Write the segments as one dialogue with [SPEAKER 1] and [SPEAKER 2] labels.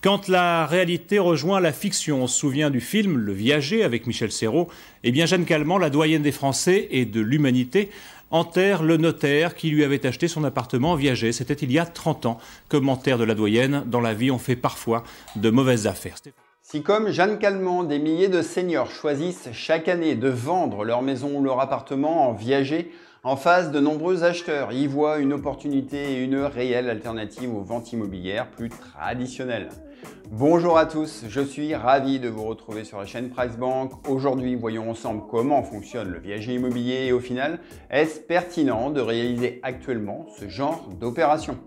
[SPEAKER 1] Quand la réalité rejoint la fiction, on se souvient du film Le Viager avec Michel Serrault, et eh bien Jeanne Calment, la doyenne des Français et de l'humanité, enterre le notaire qui lui avait acheté son appartement en Viager. C'était il y a 30 ans. Commentaire de la doyenne, dans la vie on fait parfois de mauvaises affaires. Si comme Jeanne Calment, des milliers de seniors choisissent chaque année de vendre leur maison ou leur appartement en Viager, en face, de nombreux acheteurs y voient une opportunité et une réelle alternative aux ventes immobilières plus traditionnelles. Bonjour à tous, je suis ravi de vous retrouver sur la chaîne Price Bank. Aujourd'hui, voyons ensemble comment fonctionne le viager immobilier et au final, est-ce pertinent de réaliser actuellement ce genre d'opération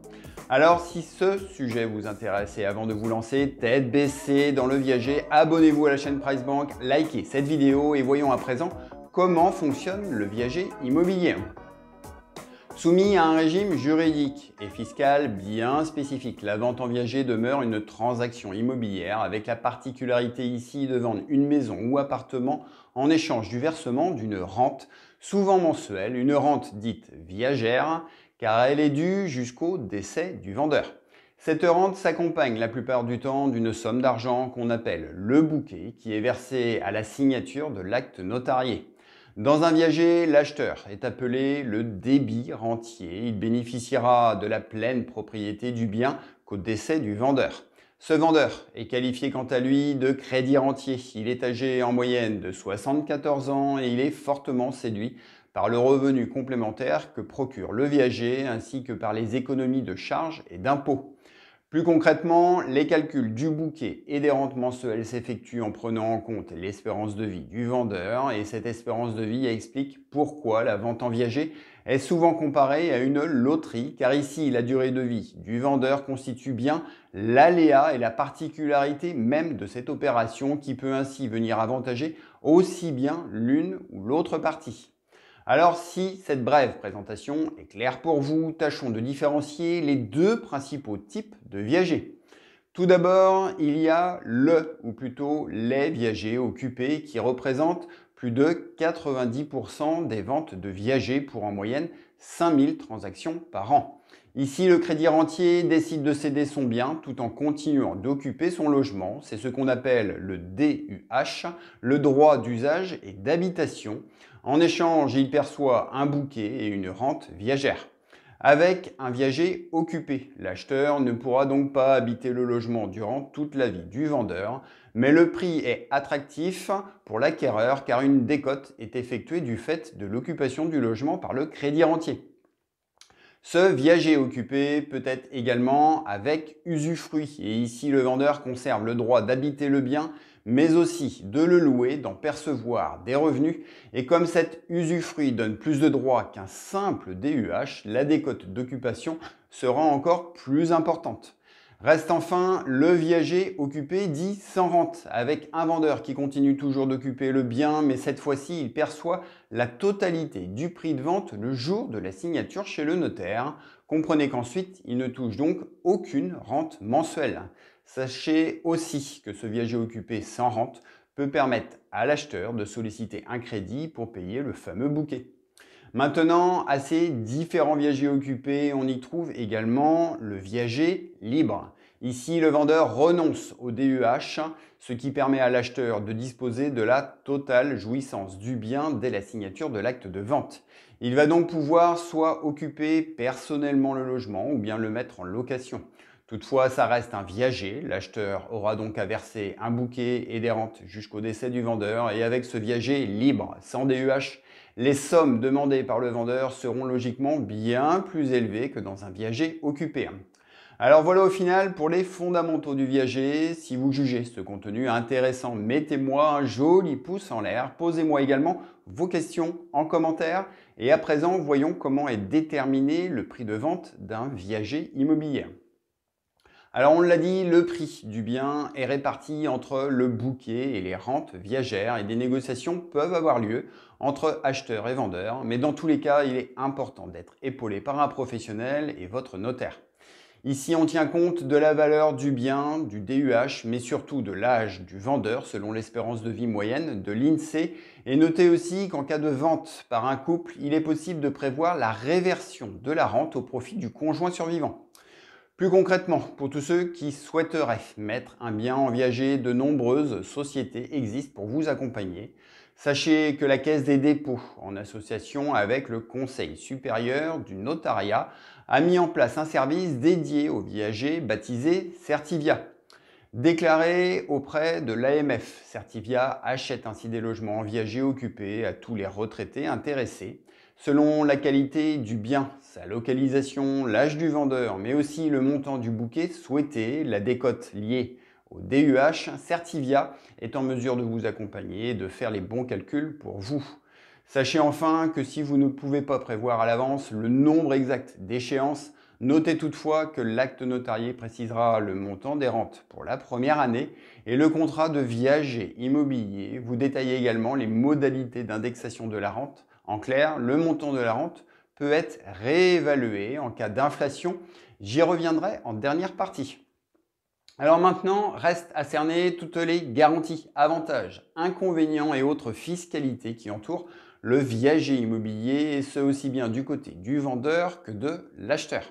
[SPEAKER 1] alors si ce sujet vous intéresse et avant de vous lancer tête baissée dans le viager, abonnez-vous à la chaîne Price Bank, likez cette vidéo et voyons à présent comment fonctionne le viager immobilier. Soumis à un régime juridique et fiscal bien spécifique, la vente en viager demeure une transaction immobilière avec la particularité ici de vendre une maison ou appartement en échange du versement d'une rente, souvent mensuelle, une rente dite viagère, car elle est due jusqu'au décès du vendeur. Cette rente s'accompagne la plupart du temps d'une somme d'argent qu'on appelle le bouquet, qui est versée à la signature de l'acte notarié. Dans un viager, l'acheteur est appelé le débit rentier. Il bénéficiera de la pleine propriété du bien qu'au décès du vendeur. Ce vendeur est qualifié quant à lui de crédit rentier. Il est âgé en moyenne de 74 ans et il est fortement séduit par le revenu complémentaire que procure le viager ainsi que par les économies de charges et d'impôts. Plus concrètement, les calculs du bouquet et des rentes mensuelles s'effectuent en prenant en compte l'espérance de vie du vendeur et cette espérance de vie explique pourquoi la vente en viager est souvent comparée à une loterie car ici la durée de vie du vendeur constitue bien l'aléa et la particularité même de cette opération qui peut ainsi venir avantager aussi bien l'une ou l'autre partie. Alors si cette brève présentation est claire pour vous, tâchons de différencier les deux principaux types de viagers. Tout d'abord, il y a le, ou plutôt les viagers occupés qui représentent plus de 90% des ventes de viagers pour en moyenne 5000 transactions par an. Ici, le crédit rentier décide de céder son bien tout en continuant d'occuper son logement. C'est ce qu'on appelle le DUH, le droit d'usage et d'habitation. En échange, il perçoit un bouquet et une rente viagère. Avec un viager occupé, l'acheteur ne pourra donc pas habiter le logement durant toute la vie du vendeur, mais le prix est attractif pour l'acquéreur car une décote est effectuée du fait de l'occupation du logement par le crédit rentier. Ce viager occupé peut être également avec usufruit et ici le vendeur conserve le droit d'habiter le bien mais aussi de le louer, d'en percevoir des revenus et comme cet usufruit donne plus de droits qu'un simple DUH, la décote d'occupation sera encore plus importante. Reste enfin le viager occupé dit sans rente, avec un vendeur qui continue toujours d'occuper le bien, mais cette fois-ci il perçoit la totalité du prix de vente le jour de la signature chez le notaire. Comprenez qu'ensuite il ne touche donc aucune rente mensuelle. Sachez aussi que ce viager occupé sans rente peut permettre à l'acheteur de solliciter un crédit pour payer le fameux bouquet. Maintenant, à ces différents viagers occupés, on y trouve également le viager libre. Ici, le vendeur renonce au DEH, ce qui permet à l'acheteur de disposer de la totale jouissance du bien dès la signature de l'acte de vente. Il va donc pouvoir soit occuper personnellement le logement ou bien le mettre en location. Toutefois, ça reste un viager. L'acheteur aura donc à verser un bouquet et des rentes jusqu'au décès du vendeur. Et avec ce viager libre, sans DUH, les sommes demandées par le vendeur seront logiquement bien plus élevées que dans un viager occupé. Alors voilà au final pour les fondamentaux du viager. Si vous jugez ce contenu intéressant, mettez-moi un joli pouce en l'air. Posez-moi également vos questions en commentaire. Et à présent, voyons comment est déterminé le prix de vente d'un viager immobilier. Alors on l'a dit, le prix du bien est réparti entre le bouquet et les rentes viagères et des négociations peuvent avoir lieu entre acheteurs et vendeurs, mais dans tous les cas, il est important d'être épaulé par un professionnel et votre notaire. Ici, on tient compte de la valeur du bien, du DUH, mais surtout de l'âge du vendeur selon l'espérance de vie moyenne de l'INSEE. Et notez aussi qu'en cas de vente par un couple, il est possible de prévoir la réversion de la rente au profit du conjoint survivant. Plus concrètement, pour tous ceux qui souhaiteraient mettre un bien en viager, de nombreuses sociétés existent pour vous accompagner. Sachez que la Caisse des dépôts, en association avec le Conseil supérieur du notariat, a mis en place un service dédié aux viagers baptisé Certivia. Déclaré auprès de l'AMF, Certivia achète ainsi des logements en viager occupés à tous les retraités intéressés Selon la qualité du bien, sa localisation, l'âge du vendeur, mais aussi le montant du bouquet souhaité, la décote liée au DUH, Certivia est en mesure de vous accompagner et de faire les bons calculs pour vous. Sachez enfin que si vous ne pouvez pas prévoir à l'avance le nombre exact d'échéances, notez toutefois que l'acte notarié précisera le montant des rentes pour la première année et le contrat de viager immobilier vous détaille également les modalités d'indexation de la rente en clair, le montant de la rente peut être réévalué en cas d'inflation. J'y reviendrai en dernière partie. Alors maintenant, reste à cerner toutes les garanties, avantages, inconvénients et autres fiscalités qui entourent le viager immobilier, et ce aussi bien du côté du vendeur que de l'acheteur.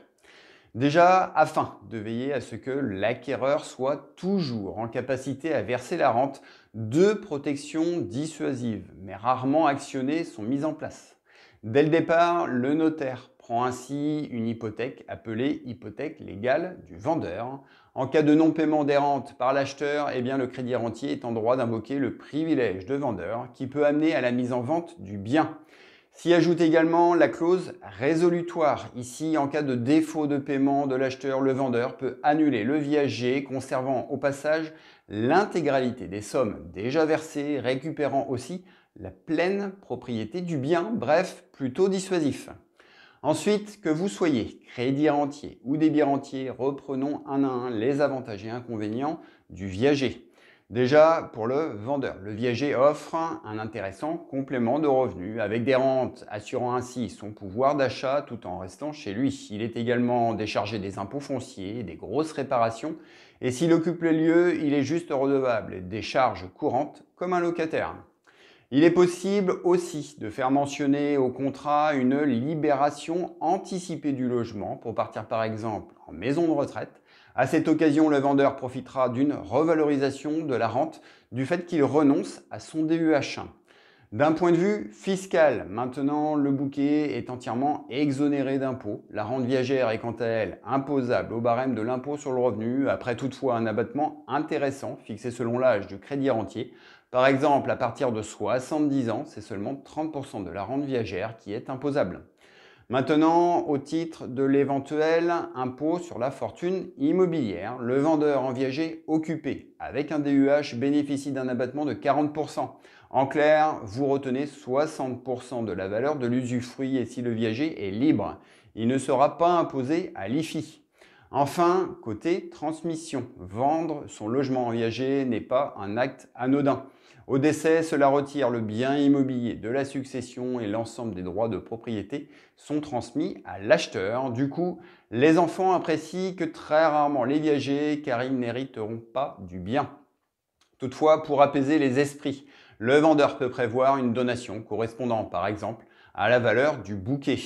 [SPEAKER 1] Déjà, afin de veiller à ce que l'acquéreur soit toujours en capacité à verser la rente, deux protections dissuasives, mais rarement actionnées, sont mises en place. Dès le départ, le notaire prend ainsi une hypothèque appelée hypothèque légale du vendeur. En cas de non-paiement des rentes par l'acheteur, eh bien le crédit rentier est en droit d'invoquer le privilège de vendeur qui peut amener à la mise en vente du bien. S'y ajoute également la clause résolutoire. Ici, en cas de défaut de paiement de l'acheteur, le vendeur peut annuler le viager, conservant au passage l'intégralité des sommes déjà versées, récupérant aussi la pleine propriété du bien, bref, plutôt dissuasif. Ensuite, que vous soyez crédit rentier ou débit rentier, reprenons un à un les avantages et inconvénients du viager. Déjà, pour le vendeur, le viager offre un intéressant complément de revenus avec des rentes, assurant ainsi son pouvoir d'achat tout en restant chez lui. Il est également déchargé des impôts fonciers, des grosses réparations, et s'il occupe les lieux, il est juste redevable des charges courantes comme un locataire. Il est possible aussi de faire mentionner au contrat une libération anticipée du logement pour partir par exemple en maison de retraite à cette occasion, le vendeur profitera d'une revalorisation de la rente du fait qu'il renonce à son DUH. D'un point de vue fiscal, maintenant le bouquet est entièrement exonéré d'impôts. La rente viagère est quant à elle imposable au barème de l'impôt sur le revenu, après toutefois un abattement intéressant fixé selon l'âge du crédit rentier. Par exemple, à partir de 70 ans, c'est seulement 30% de la rente viagère qui est imposable. Maintenant, au titre de l'éventuel impôt sur la fortune immobilière, le vendeur en viager occupé avec un DUH bénéficie d'un abattement de 40%. En clair, vous retenez 60% de la valeur de l'usufruit et si le viager est libre, il ne sera pas imposé à l'IFI. Enfin, côté transmission, vendre son logement en viager n'est pas un acte anodin. Au décès, cela retire le bien immobilier de la succession et l'ensemble des droits de propriété sont transmis à l'acheteur. Du coup, les enfants apprécient que très rarement les viagers car ils n'hériteront pas du bien. Toutefois, pour apaiser les esprits, le vendeur peut prévoir une donation correspondant par exemple à la valeur du bouquet.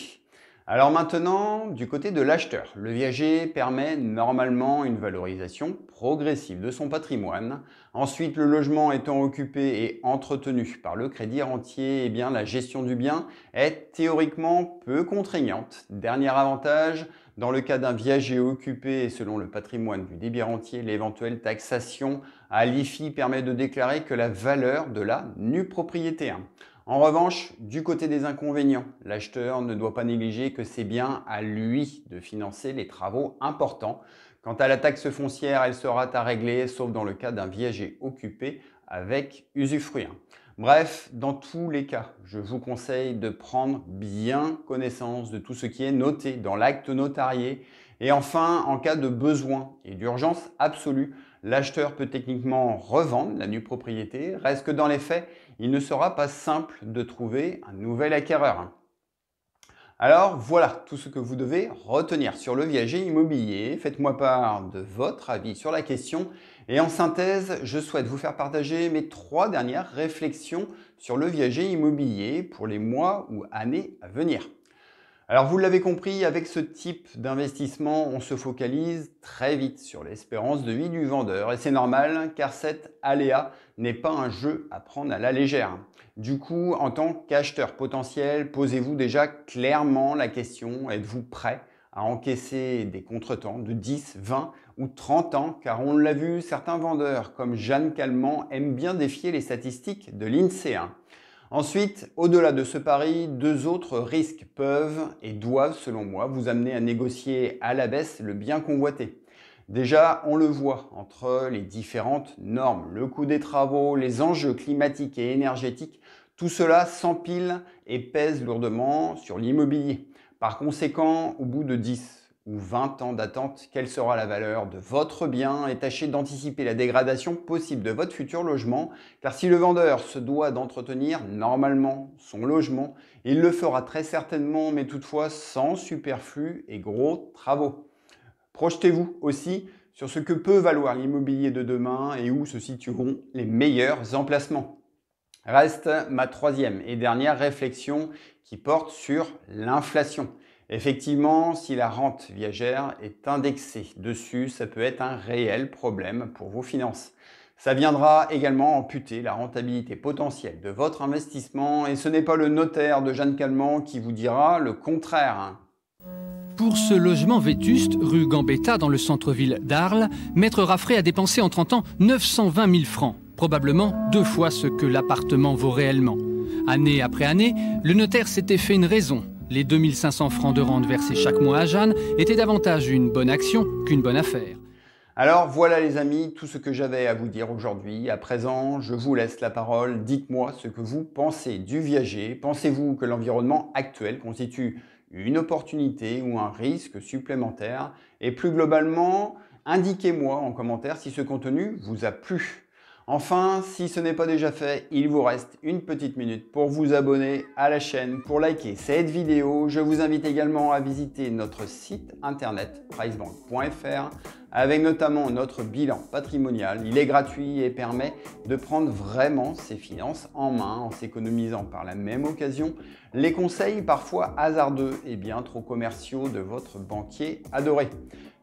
[SPEAKER 1] Alors maintenant, du côté de l'acheteur, le viager permet normalement une valorisation progressive de son patrimoine. Ensuite, le logement étant occupé et entretenu par le crédit rentier, eh bien la gestion du bien est théoriquement peu contraignante. Dernier avantage, dans le cas d'un viager occupé et selon le patrimoine du débit rentier, l'éventuelle taxation à l'IFI permet de déclarer que la valeur de la nue propriété. Hein. En revanche, du côté des inconvénients, l'acheteur ne doit pas négliger que c'est bien à lui de financer les travaux importants. Quant à la taxe foncière, elle sera à régler, sauf dans le cas d'un viager occupé avec usufruit. Hein. Bref, dans tous les cas, je vous conseille de prendre bien connaissance de tout ce qui est noté dans l'acte notarié. Et enfin, en cas de besoin et d'urgence absolue, l'acheteur peut techniquement revendre la nue propriété. Reste que dans les faits, il ne sera pas simple de trouver un nouvel acquéreur. Alors voilà tout ce que vous devez retenir sur le viager immobilier. Faites-moi part de votre avis sur la question. Et en synthèse, je souhaite vous faire partager mes trois dernières réflexions sur le viager immobilier pour les mois ou années à venir. Alors vous l'avez compris, avec ce type d'investissement, on se focalise très vite sur l'espérance de vie du vendeur et c'est normal car cet aléa n'est pas un jeu à prendre à la légère. Du coup, en tant qu'acheteur potentiel, posez-vous déjà clairement la question, êtes-vous prêt à encaisser des contretemps de 10, 20 ou 30 ans car on l'a vu, certains vendeurs comme Jeanne Calment aiment bien défier les statistiques de l'INSEE. Ensuite, au-delà de ce pari, deux autres risques peuvent et doivent, selon moi, vous amener à négocier à la baisse le bien convoité. Déjà, on le voit entre les différentes normes, le coût des travaux, les enjeux climatiques et énergétiques, tout cela s'empile et pèse lourdement sur l'immobilier. Par conséquent, au bout de 10, ou 20 ans d'attente, quelle sera la valeur de votre bien et tâchez d'anticiper la dégradation possible de votre futur logement, car si le vendeur se doit d'entretenir normalement son logement, il le fera très certainement, mais toutefois sans superflu et gros travaux. Projetez-vous aussi sur ce que peut valoir l'immobilier de demain et où se situeront les meilleurs emplacements. Reste ma troisième et dernière réflexion qui porte sur l'inflation. Effectivement, si la rente viagère est indexée dessus, ça peut être un réel problème pour vos finances. Ça viendra également amputer la rentabilité potentielle de votre investissement et ce n'est pas le notaire de Jeanne Calment qui vous dira le contraire. Hein. Pour ce logement vétuste, rue Gambetta, dans le centre-ville d'Arles, Maître Raffray a dépensé en 30 ans 920 000 francs, probablement deux fois ce que l'appartement vaut réellement. Année après année, le notaire s'était fait une raison les 2500 francs de rente versés chaque mois à Jeanne étaient davantage une bonne action qu'une bonne affaire. Alors voilà les amis, tout ce que j'avais à vous dire aujourd'hui. À présent, je vous laisse la parole. Dites-moi ce que vous pensez du viager. Pensez-vous que l'environnement actuel constitue une opportunité ou un risque supplémentaire Et plus globalement, indiquez-moi en commentaire si ce contenu vous a plu. Enfin, si ce n'est pas déjà fait, il vous reste une petite minute pour vous abonner à la chaîne, pour liker cette vidéo. Je vous invite également à visiter notre site internet pricebank.fr avec notamment notre bilan patrimonial. Il est gratuit et permet de prendre vraiment ses finances en main en s'économisant par la même occasion les conseils parfois hasardeux et bien trop commerciaux de votre banquier adoré.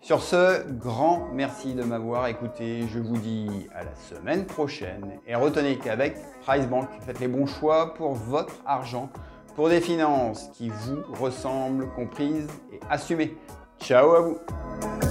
[SPEAKER 1] Sur ce, grand merci de m'avoir écouté. Je vous dis à la semaine prochaine. Et retenez qu'avec PriceBank, faites les bons choix pour votre argent, pour des finances qui vous ressemblent, comprises et assumées. Ciao à vous